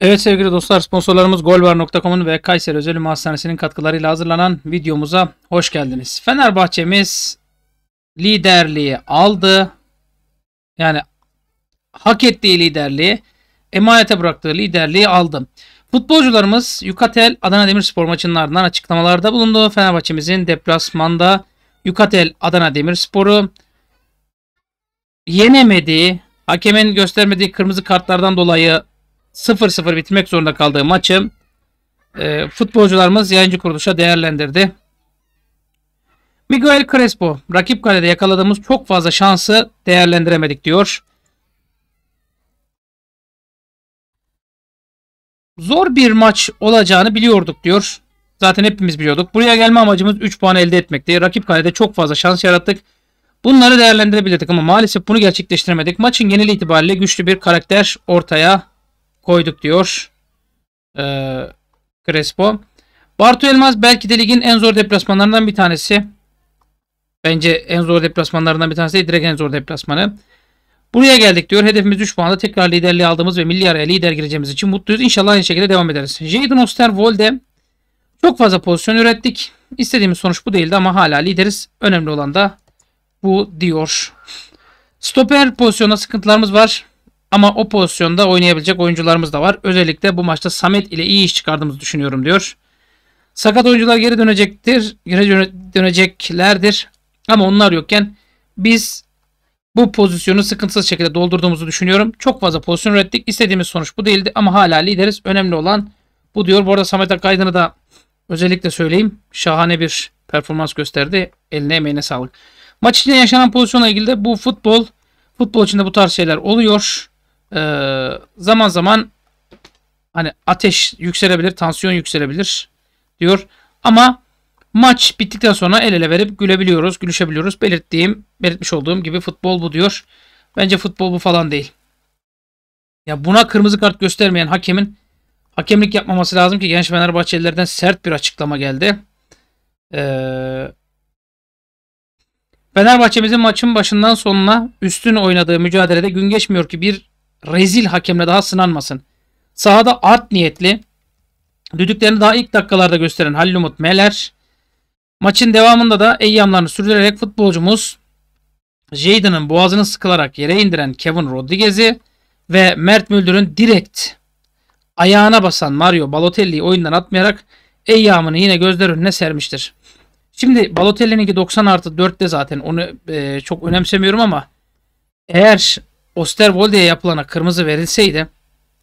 Evet sevgili dostlar sponsorlarımız golbar.com'un ve Kayseri Özel Hastanesi'nin katkılarıyla hazırlanan videomuza hoş geldiniz. Fenerbahçemiz liderliği aldı. Yani hak ettiği liderliği, emanete bıraktığı liderliği aldı. Futbolcularımız Yukatel Adana Demirspor maçının ardından açıklamalarda bulundu. Fenerbahçemizin deplasmanda Yukatel Adana Demirspor'u yenemediği, hakemin göstermediği kırmızı kartlardan dolayı 0-0 bitmek zorunda kaldığı maçı e, futbolcularımız yayıncı kuruluşa değerlendirdi. Miguel Crespo, rakip kalede yakaladığımız çok fazla şansı değerlendiremedik diyor. Zor bir maç olacağını biliyorduk diyor. Zaten hepimiz biliyorduk. Buraya gelme amacımız 3 puan elde etmekti. Rakip kalede çok fazla şans yarattık. Bunları değerlendirebilirdik ama maalesef bunu gerçekleştiremedik. Maçın genel itibariyle güçlü bir karakter ortaya koyduk diyor e, Crespo. Bartu Elmas belki de ligin en zor deplasmanlarından bir tanesi. Bence en zor deplasmanlarından bir tanesi değil, direkt en zor deplasmanı. Buraya geldik diyor. Hedefimiz 3 puanda tekrar liderliği aldığımız ve milli araya e, lider gireceğimiz için mutluyuz. İnşallah aynı şekilde devam ederiz. Jadon Osterwolde çok fazla pozisyon ürettik. İstediğimiz sonuç bu değildi ama hala lideriz. Önemli olan da bu diyor. Stoper pozisyonda sıkıntılarımız var. Ama o pozisyonda oynayabilecek oyuncularımız da var. Özellikle bu maçta Samet ile iyi iş çıkardığımızı düşünüyorum diyor. Sakat oyuncular geri dönecektir. Geri döneceklerdir. Ama onlar yokken biz bu pozisyonu sıkıntısız şekilde doldurduğumuzu düşünüyorum. Çok fazla pozisyon ürettik. İstediğimiz sonuç bu değildi ama hala lideriz. Önemli olan bu diyor. Bu arada Samet Akaydın'ı da özellikle söyleyeyim. Şahane bir performans gösterdi. Eline emeğine sağlık. Maç içinde yaşanan pozisyonla ilgili de bu futbol, futbol içinde bu tarz şeyler oluyor. Ee, zaman zaman hani ateş yükselebilir, tansiyon yükselebilir diyor. Ama maç bittikten sonra el ele verip gülebiliyoruz, gülüşebiliyoruz. Belirttiğim, belirtmiş olduğum gibi futbol bu diyor. Bence futbol bu falan değil. Ya buna kırmızı kart göstermeyen hakemin hakemlik yapmaması lazım ki genç Fenerbahçelilerden sert bir açıklama geldi. Ee, Fenerbahçe'mizin maçın başından sonuna üstün oynadığı mücadelede gün geçmiyor ki bir rezil hakemle daha sınanmasın. Sahada art niyetli, düdüklerini daha ilk dakikalarda gösteren Halil Umut Meler, maçın devamında da eyyamlarını sürdürerek futbolcumuz Jadon'ın boğazını sıkılarak yere indiren Kevin Rodriguez'i ve Mert Müldür'ün direkt ayağına basan Mario Balotelli'yi oyundan atmayarak eyyamını yine gözler önüne sermiştir. Şimdi Balotelli'ninki 90 artı 4'te zaten onu e, çok önemsemiyorum ama eğer Osterwolde'ye yapılana kırmızı verilseydi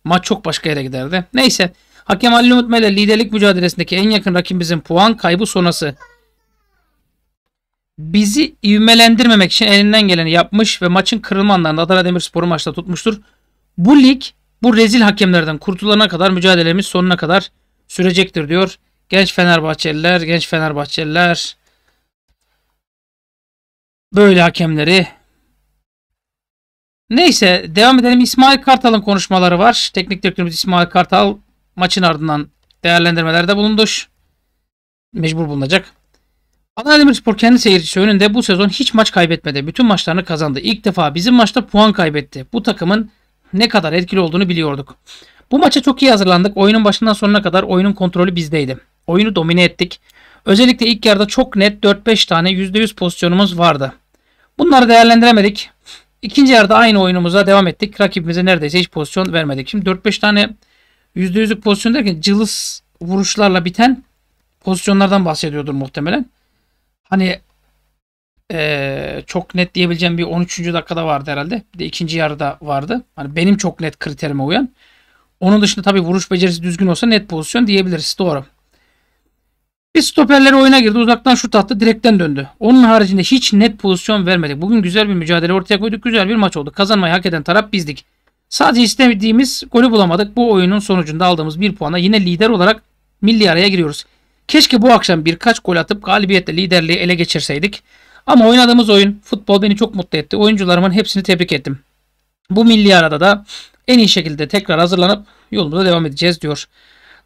maç çok başka yere giderdi. Neyse hakem Ali Umut Mele liderlik mücadelesindeki en yakın rakibimizin puan kaybı sonrası bizi ivmelendirmemek için elinden geleni yapmış ve maçın kırılma anlarında Adana Demirspor'u maçta tutmuştur. Bu lig bu rezil hakemlerden kurtulana kadar mücadelemiz sonuna kadar sürecektir diyor. Genç Fenerbahçeliler, genç Fenerbahçeliler böyle hakemleri Neyse devam edelim. İsmail Kartal'ın konuşmaları var. Teknik direktörümüz İsmail Kartal maçın ardından değerlendirmelerde bulunduş, Mecbur bulunacak. Adana Demirspor kendi seyircisi önünde bu sezon hiç maç kaybetmedi. Bütün maçlarını kazandı. İlk defa bizim maçta puan kaybetti. Bu takımın ne kadar etkili olduğunu biliyorduk. Bu maça çok iyi hazırlandık. Oyunun başından sonuna kadar oyunun kontrolü bizdeydi. Oyunu domine ettik. Özellikle ilk yarıda çok net 4-5 tane %100 pozisyonumuz vardı. Bunları değerlendiremedik. İkinci yarıda aynı oyunumuza devam ettik. Rakibimize neredeyse hiç pozisyon vermedik. Şimdi 4-5 tane %100'lük pozisyon derken cılız vuruşlarla biten pozisyonlardan bahsediyordur muhtemelen. Hani ee, çok net diyebileceğim bir 13. dakikada vardı herhalde. Bir de ikinci yarıda vardı. Hani benim çok net kriterime uyan. Onun dışında tabii vuruş becerisi düzgün olsa net pozisyon diyebiliriz. Doğru. Bir stoperleri oyuna girdi. Uzaktan şut attı. Direkten döndü. Onun haricinde hiç net pozisyon vermedik. Bugün güzel bir mücadele ortaya koyduk. Güzel bir maç oldu. Kazanmayı hak eden taraf bizdik. Sadece istemediğimiz golü bulamadık. Bu oyunun sonucunda aldığımız bir puana yine lider olarak milli araya giriyoruz. Keşke bu akşam birkaç gol atıp galibiyetle liderliği ele geçirseydik. Ama oynadığımız oyun, futbol beni çok mutlu etti. Oyuncularımın hepsini tebrik ettim. Bu milli arada da en iyi şekilde tekrar hazırlanıp yolumuza devam edeceğiz diyor.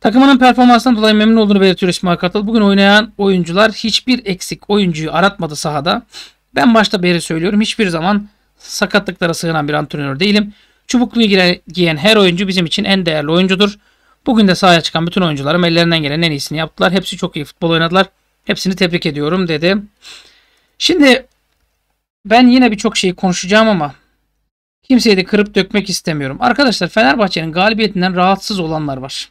Takımının performansından dolayı memnun olduğunu belirtiyor İsmail Kartal. Bugün oynayan oyuncular hiçbir eksik oyuncuyu aratmadı sahada. Ben başta beri söylüyorum hiçbir zaman sakatlıklara sığınan bir antrenör değilim. Çubuklu giyen her oyuncu bizim için en değerli oyuncudur. Bugün de sahaya çıkan bütün oyuncularım ellerinden gelen en iyisini yaptılar. Hepsi çok iyi futbol oynadılar. Hepsini tebrik ediyorum dedi. Şimdi ben yine birçok şeyi konuşacağım ama kimseyi de kırıp dökmek istemiyorum. Arkadaşlar Fenerbahçe'nin galibiyetinden rahatsız olanlar var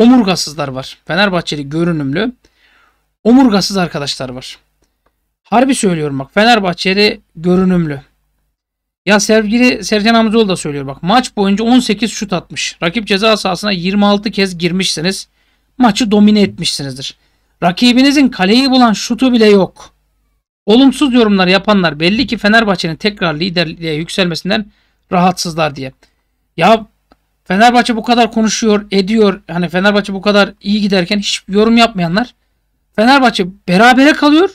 omurgasızlar var. Fenerbahçeli görünümlü omurgasız arkadaşlar var. Harbi söylüyorum bak Fenerbahçeli görünümlü. Ya sevgili Sercan Hamzoğlu da söylüyor bak maç boyunca 18 şut atmış. Rakip ceza sahasına 26 kez girmişsiniz. Maçı domine etmişsinizdir. Rakibinizin kaleyi bulan şutu bile yok. Olumsuz yorumlar yapanlar belli ki Fenerbahçe'nin tekrar liderliğe yükselmesinden rahatsızlar diye. Ya Fenerbahçe bu kadar konuşuyor, ediyor. Hani Fenerbahçe bu kadar iyi giderken hiç yorum yapmayanlar. Fenerbahçe berabere kalıyor.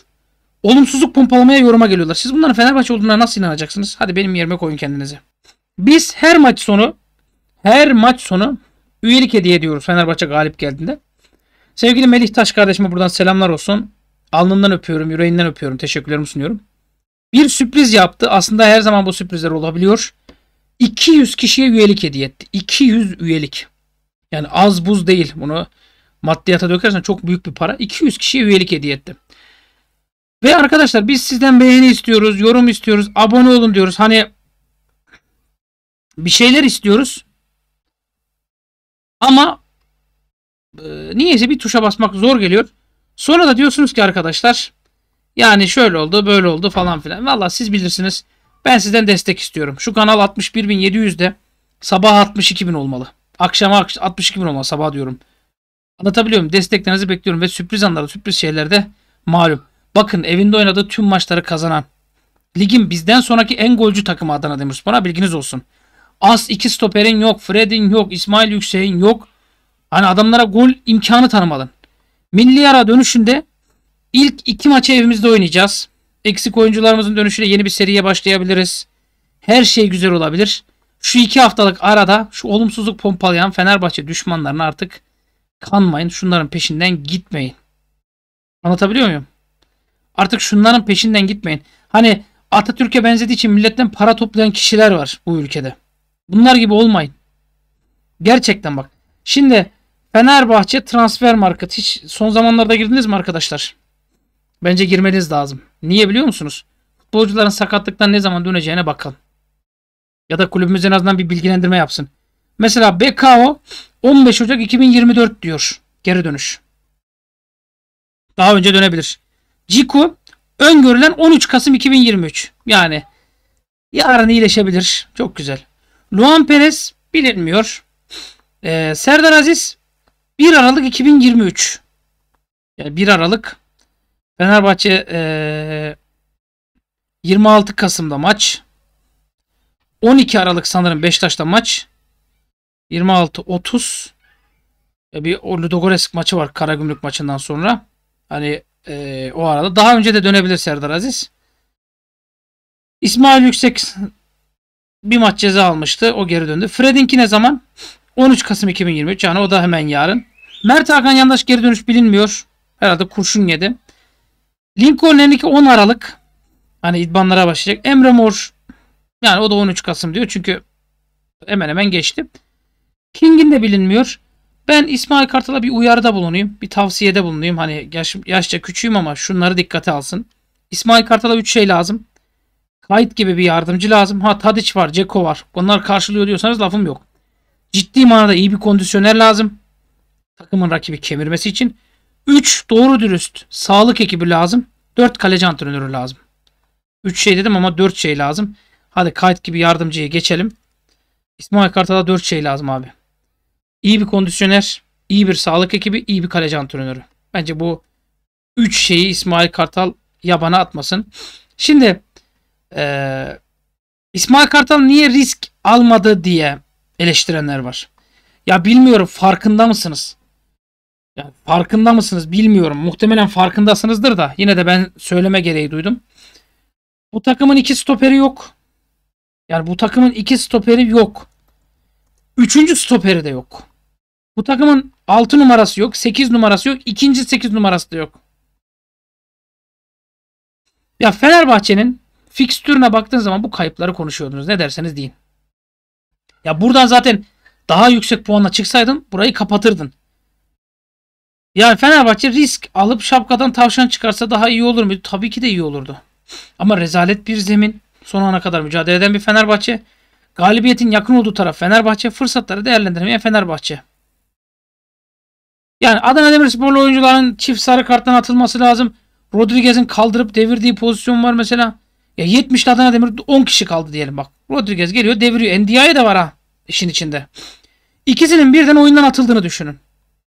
Olumsuzluk pompalamaya yoruma geliyorlar. Siz bunların Fenerbahçe olduğuna nasıl inanacaksınız? Hadi benim yerime koyun kendinizi. Biz her maç sonu her maç sonu üyelik hediye ediyoruz Fenerbahçe galip geldiğinde. Sevgili Melih Taş kardeşime buradan selamlar olsun. Alnından öpüyorum, yüreğinden öpüyorum. Teşekkürlerimi sunuyorum. Bir sürpriz yaptı. Aslında her zaman bu sürprizler olabiliyor. 200 kişiye üyelik hediye etti. 200 üyelik. Yani az buz değil. Bunu maddiyata dökersen çok büyük bir para. 200 kişiye üyelik hediye etti. Ve arkadaşlar biz sizden beğeni istiyoruz, yorum istiyoruz, abone olun diyoruz. Hani bir şeyler istiyoruz. Ama e, niyeyse bir tuşa basmak zor geliyor. Sonra da diyorsunuz ki arkadaşlar yani şöyle oldu, böyle oldu falan filan. Vallahi siz bilirsiniz. Ben sizden destek istiyorum. Şu kanal 61.700'de sabah 62.000 olmalı. Akşama 62.000 olmalı sabah diyorum. Anlatabiliyor muyum? Desteklerinizi bekliyorum ve sürpriz anlarda sürpriz şeylerde malum. Bakın evinde oynadığı tüm maçları kazanan. Ligin bizden sonraki en golcü takımı Adana Demirspor'a bilginiz olsun. Az iki stoperin yok. Fred'in yok. İsmail Yüksek'in yok. Hani adamlara gol imkanı tanımadın. Milli ara dönüşünde ilk iki maçı evimizde oynayacağız. Eksik oyuncularımızın dönüşüyle yeni bir seriye başlayabiliriz. Her şey güzel olabilir. Şu iki haftalık arada şu olumsuzluk pompalayan Fenerbahçe düşmanlarına artık kanmayın. Şunların peşinden gitmeyin. Anlatabiliyor muyum? Artık şunların peşinden gitmeyin. Hani Atatürk'e benzediği için milletten para toplayan kişiler var bu ülkede. Bunlar gibi olmayın. Gerçekten bak. Şimdi Fenerbahçe transfer market hiç son zamanlarda girdiniz mi arkadaşlar? Bence girmeniz lazım. Niye biliyor musunuz? Futbolcuların sakatlıktan ne zaman döneceğine bakalım. Ya da kulübümüz en azından bir bilgilendirme yapsın. Mesela BKO 15 Ocak 2024 diyor. Geri dönüş. Daha önce dönebilir. Ciku öngörülen 13 Kasım 2023. Yani yarın iyileşebilir. Çok güzel. Luan Perez bilinmiyor. Ee, Serdar Aziz 1 Aralık 2023. Yani 1 Aralık Fenerbahçe e, 26 Kasım'da maç. 12 Aralık sanırım Beşiktaş'ta maç. 26-30 e, bir o Ludogorets maçı var Karagümrük maçından sonra. Hani e, o arada. Daha önce de dönebilir Serdar Aziz. İsmail Yüksek bir maç ceza almıştı. O geri döndü. Fred'inki ne zaman? 13 Kasım 2023. Yani o da hemen yarın. Mert Hakan Yandaş geri dönüş bilinmiyor. Herhalde kurşun yedi. Lincoln Lincoln'deki 10 Aralık hani idmanlara başlayacak. Emre Mor yani o da 13 Kasım diyor çünkü hemen hemen geçti. King'in de bilinmiyor. Ben İsmail Kartal'a bir uyarıda bulunayım. Bir tavsiyede bulunayım. Hani yaş, yaşça küçüğüm ama şunları dikkate alsın. İsmail Kartal'a 3 şey lazım. Kayıt gibi bir yardımcı lazım. Ha Tadiç var, Ceko var. Onlar karşılıyor diyorsanız lafım yok. Ciddi manada iyi bir kondisyoner lazım. Takımın rakibi kemirmesi için. 3 doğru dürüst sağlık ekibi lazım. 4 kaleci antrenörü lazım. 3 şey dedim ama 4 şey lazım. Hadi kayıt gibi yardımcıya geçelim. İsmail Kartal'a 4 şey lazım abi. İyi bir kondisyoner, iyi bir sağlık ekibi, iyi bir kaleci antrenörü. Bence bu 3 şeyi İsmail Kartal yabana atmasın. Şimdi e, İsmail Kartal niye risk almadı diye eleştirenler var. Ya bilmiyorum farkında mısınız? Yani farkında mısınız bilmiyorum. Muhtemelen farkındasınızdır da yine de ben söyleme gereği duydum. Bu takımın iki stoperi yok. Yani bu takımın iki stoperi yok. Üçüncü stoperi de yok. Bu takımın altı numarası yok. sekiz numarası yok. ikinci sekiz numarası da yok. Ya Fenerbahçe'nin fikstürüne baktığın zaman bu kayıpları konuşuyordunuz. Ne derseniz deyin. Ya buradan zaten daha yüksek puanla çıksaydın burayı kapatırdın. Yani Fenerbahçe risk alıp şapkadan tavşan çıkarsa daha iyi olur muydu? Tabii ki de iyi olurdu. Ama rezalet bir zemin. Son ana kadar mücadele eden bir Fenerbahçe. Galibiyetin yakın olduğu taraf Fenerbahçe. Fırsatları değerlendiremeyen Fenerbahçe. Yani Adana Demirsporlu oyuncuların çift sarı karttan atılması lazım. Rodriguez'in kaldırıp devirdiği pozisyon var mesela. Ya 70 Adana Demir 10 kişi kaldı diyelim bak. Rodriguez geliyor deviriyor. NDI de var ha işin içinde. İkisinin birden oyundan atıldığını düşünün.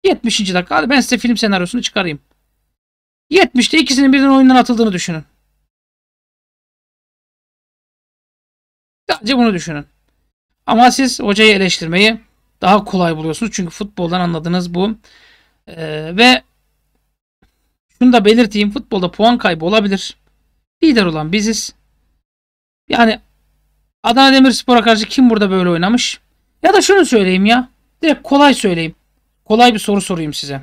70. dakika. Hadi ben size film senaryosunu çıkarayım. 70'te ikisinin birden oyundan atıldığını düşünün. Sadece bunu düşünün. Ama siz hocayı eleştirmeyi daha kolay buluyorsunuz. Çünkü futboldan anladınız bu. Ee, ve şunu da belirteyim. Futbolda puan kaybı olabilir. Lider olan biziz. Yani Adana Demirspor'a karşı kim burada böyle oynamış? Ya da şunu söyleyeyim ya. Direkt kolay söyleyeyim kolay bir soru sorayım size.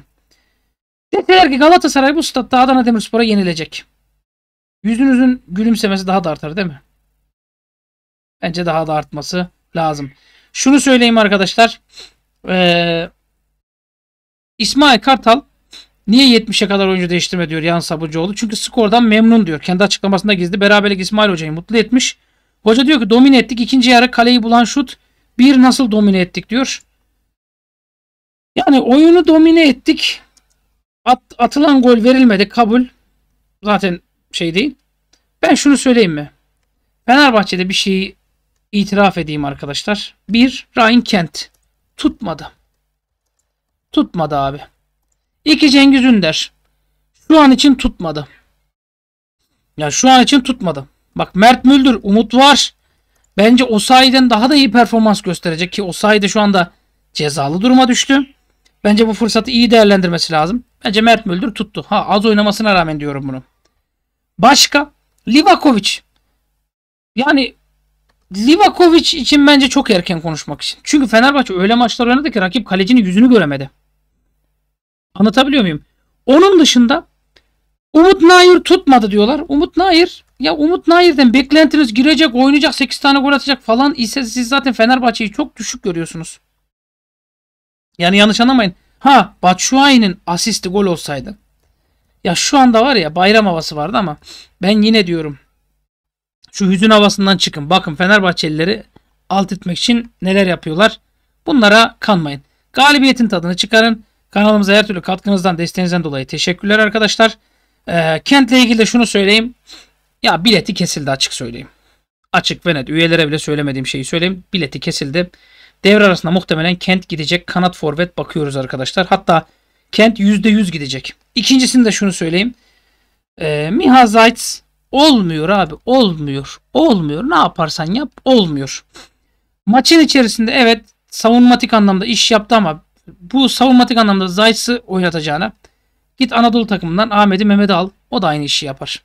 Deseler ki Galatasaray bu statta Adana Demirspor'a yenilecek. Yüzünüzün gülümsemesi daha da artar değil mi? Bence daha da artması lazım. Şunu söyleyeyim arkadaşlar. Ee, İsmail Kartal niye 70'e kadar oyuncu değiştirme diyor Yan Sabuncuoğlu. Çünkü skordan memnun diyor. Kendi açıklamasında gizli. Beraberlik İsmail Hoca'yı mutlu etmiş. Hoca diyor ki domine ettik. İkinci yarı kaleyi bulan şut. Bir nasıl domine ettik diyor. Yani oyunu domine ettik. At, atılan gol verilmedi kabul. Zaten şey değil. Ben şunu söyleyeyim mi? Fenerbahçe'de bir şeyi itiraf edeyim arkadaşlar. Bir, Ryan Kent. Tutmadı. Tutmadı abi. İki, Cengiz Ünder. Şu an için tutmadı. Ya şu an için tutmadı. Bak Mert Müldür, Umut var. Bence Osayi'den daha da iyi performans gösterecek ki Osayi de şu anda cezalı duruma düştü. Bence bu fırsatı iyi değerlendirmesi lazım. Bence Mert Müldür tuttu. Ha az oynamasına rağmen diyorum bunu. Başka Livakovic. Yani Livakovic için bence çok erken konuşmak için. Çünkü Fenerbahçe öyle maçlar oynadı ki rakip kalecinin yüzünü göremedi. Anlatabiliyor muyum? Onun dışında Umut Nayır tutmadı diyorlar. Umut Nayır ya Umut Nair'den beklentiniz girecek, oynayacak, 8 tane gol atacak falan ise siz zaten Fenerbahçe'yi çok düşük görüyorsunuz. Yani yanlış anlamayın. Ha Batshuayi'nin asisti gol olsaydı. Ya şu anda var ya bayram havası vardı ama ben yine diyorum. Şu hüzün havasından çıkın. Bakın Fenerbahçelileri alt etmek için neler yapıyorlar. Bunlara kanmayın. Galibiyetin tadını çıkarın. Kanalımıza her türlü katkınızdan, desteğinizden dolayı teşekkürler arkadaşlar. Ee, Kent'le ilgili de şunu söyleyeyim. Ya bileti kesildi açık söyleyeyim. Açık ve net. Üyelere bile söylemediğim şeyi söyleyeyim. Bileti kesildi. Devre arasında muhtemelen Kent gidecek. Kanat forvet bakıyoruz arkadaşlar. Hatta Kent %100 gidecek. İkincisini de şunu söyleyeyim. E, Miha Zayt olmuyor abi. Olmuyor. Olmuyor. Ne yaparsan yap olmuyor. Maçın içerisinde evet savunmatik anlamda iş yaptı ama bu savunmatik anlamda Zayt'sı oynatacağına git Anadolu takımından Ahmet'i Mehmet'i al. O da aynı işi yapar.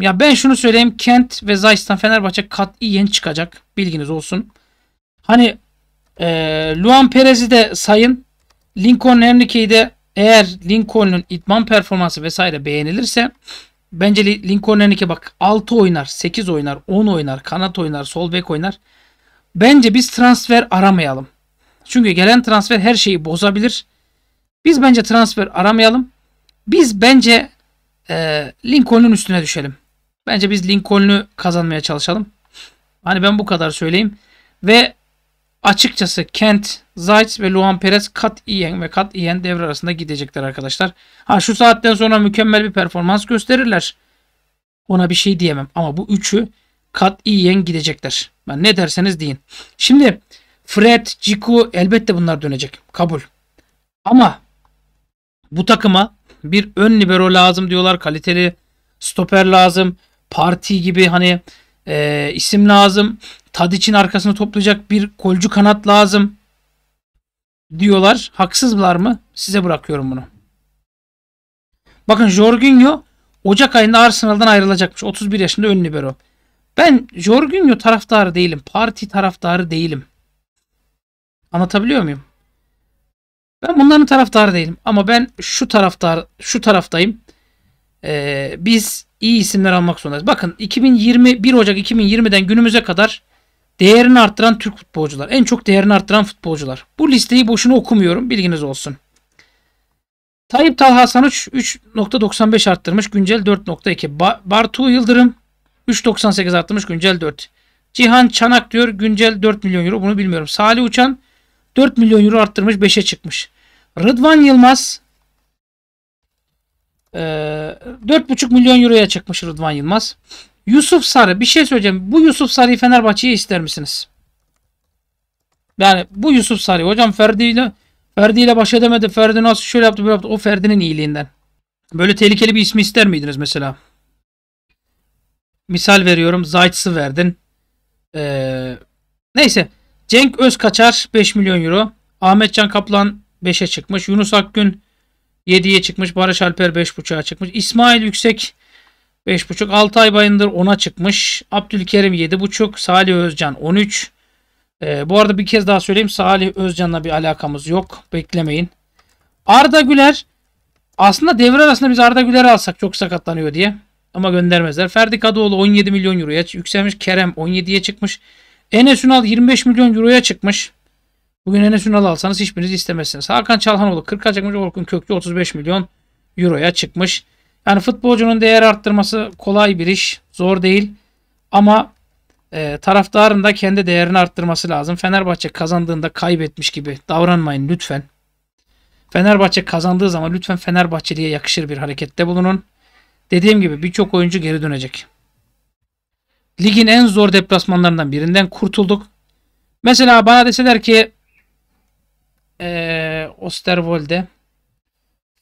Ya ben şunu söyleyeyim. Kent ve Zayt'tan Fenerbahçe kat katiyen çıkacak. Bilginiz olsun. Hani e, Luan Perez'i de sayın. Lincoln Henrique'yi de eğer Lincoln'un itman performansı vesaire beğenilirse bence Lincoln Henrique bak 6 oynar, 8 oynar, 10 oynar, kanat oynar, sol bek oynar. Bence biz transfer aramayalım. Çünkü gelen transfer her şeyi bozabilir. Biz bence transfer aramayalım. Biz bence e, Lincoln'un üstüne düşelim. Bence biz Lincoln'u kazanmaya çalışalım. Hani ben bu kadar söyleyeyim. Ve Açıkçası Kent, Zayt ve Luan Perez kat iyen ve kat iyen devre arasında gidecekler arkadaşlar. Ha şu saatten sonra mükemmel bir performans gösterirler. Ona bir şey diyemem ama bu üçü kat iyen gidecekler. Ben ne derseniz deyin. Şimdi Fred, Ciku elbette bunlar dönecek. Kabul. Ama bu takıma bir ön libero lazım diyorlar. Kaliteli stoper lazım. Parti gibi hani e, isim lazım. Tad için arkasını toplayacak bir kolcu kanat lazım diyorlar. Haksızlar mı? Size bırakıyorum bunu. Bakın Jorginho Ocak ayında Arsenal'dan ayrılacakmış. 31 yaşında ön libero. Ben Jorginho taraftarı değilim. Parti taraftarı değilim. Anlatabiliyor muyum? Ben bunların taraftarı değilim. Ama ben şu taraftar, şu taraftayım. Ee, biz iyi isimler almak zorundayız. Bakın 2021 Ocak 2020'den günümüze kadar Değerini arttıran Türk futbolcular. En çok değerini arttıran futbolcular. Bu listeyi boşuna okumuyorum. Bilginiz olsun. Tayyip Talha Sanuç 3.95 arttırmış. Güncel 4.2. Bartu Yıldırım 3.98 arttırmış. Güncel 4. Cihan Çanak diyor. Güncel 4 milyon euro. Bunu bilmiyorum. Salih Uçan 4 milyon euro arttırmış. 5'e çıkmış. Rıdvan Yılmaz 4.5 milyon euroya çıkmış Rıdvan Yılmaz. Yusuf Sarı bir şey söyleyeceğim. Bu Yusuf Sarı'yı Fenerbahçe'ye ister misiniz? Yani bu Yusuf Sarı hocam Ferdi ile Ferdi ile baş edemedi. Ferdi nasıl şöyle yaptı böyle yaptı. O Ferdi'nin iyiliğinden. Böyle tehlikeli bir ismi ister miydiniz mesela? Misal veriyorum. Zayt'sı verdin. Ee, neyse. Cenk Özkaçar 5 milyon euro. Ahmetcan Kaplan 5'e çıkmış. Yunus Akgün 7'ye çıkmış. Barış Alper 5.5'a çıkmış. İsmail Yüksek 5.5. Altay Bayındır 10'a çıkmış. Abdülkerim 7.5. Salih Özcan 13. Ee, bu arada bir kez daha söyleyeyim. Salih Özcan'la bir alakamız yok. Beklemeyin. Arda Güler aslında devre arasında biz Arda Güler'i alsak çok sakatlanıyor diye. Ama göndermezler. Ferdi Kadıoğlu 17 milyon euroya yükselmiş. Kerem 17'ye çıkmış. Enes Ünal 25 milyon euroya çıkmış. Bugün Enes Ünal alsanız hiçbiriniz istemezsiniz. Hakan Çalhanoğlu 40'a çıkmış. Orkun Köklü 35 milyon euroya çıkmış. Yani futbolcunun değer arttırması kolay bir iş. Zor değil. Ama e, taraftarın da kendi değerini arttırması lazım. Fenerbahçe kazandığında kaybetmiş gibi davranmayın lütfen. Fenerbahçe kazandığı zaman lütfen Fenerbahçeli'ye yakışır bir harekette bulunun. Dediğim gibi birçok oyuncu geri dönecek. Ligin en zor deplasmanlarından birinden kurtulduk. Mesela bana deseler ki ee, Osterwolde,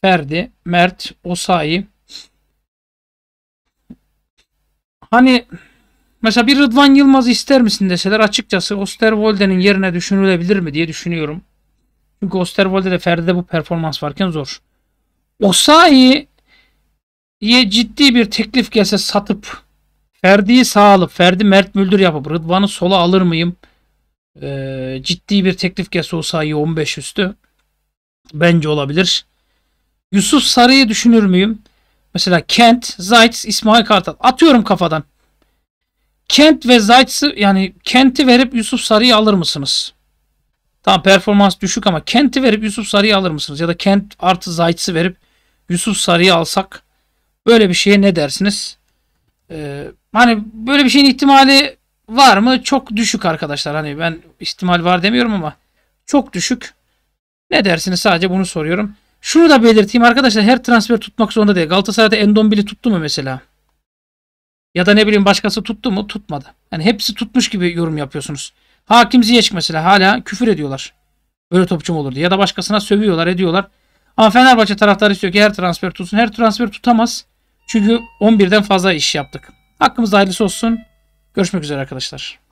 Ferdi, Mert, Osayi, hani mesela bir Rıdvan Yılmaz ister misin deseler açıkçası Osterwolde'nin yerine düşünülebilir mi diye düşünüyorum. Çünkü Osterwolde de Ferdi'de bu performans varken zor. Osayi'ye ciddi bir teklif gelse satıp Ferdi'yi sağ alıp Ferdi Mert Müldür yapıp Rıdvan'ı sola alır mıyım? Ee, ciddi bir teklif gelse Osayi 15 üstü. Bence olabilir. Yusuf Sarı'yı düşünür müyüm? Mesela Kent, Zayt, İsmail Kartal. Atıyorum kafadan. Kent ve Zayt'sı yani Kent'i verip Yusuf Sarı'yı alır mısınız? Tamam performans düşük ama Kent'i verip Yusuf Sarı'yı alır mısınız? Ya da Kent artı Zayt'sı verip Yusuf Sarı'yı alsak böyle bir şeye ne dersiniz? Ee, hani böyle bir şeyin ihtimali var mı? Çok düşük arkadaşlar. Hani ben ihtimal var demiyorum ama çok düşük. Ne dersiniz? Sadece bunu soruyorum. Şunu da belirteyim arkadaşlar her transfer tutmak zorunda değil. Galatasaray'da Endombili tuttu mu mesela? Ya da ne bileyim başkası tuttu mu? Tutmadı. Yani hepsi tutmuş gibi yorum yapıyorsunuz. Hakim Ziyech mesela hala küfür ediyorlar. Böyle topçu mu olur Ya da başkasına sövüyorlar ediyorlar. Ama Fenerbahçe taraftarı istiyor ki her transfer tutsun. Her transfer tutamaz. Çünkü 11'den fazla iş yaptık. Hakkımızda hayırlısı olsun. Görüşmek üzere arkadaşlar.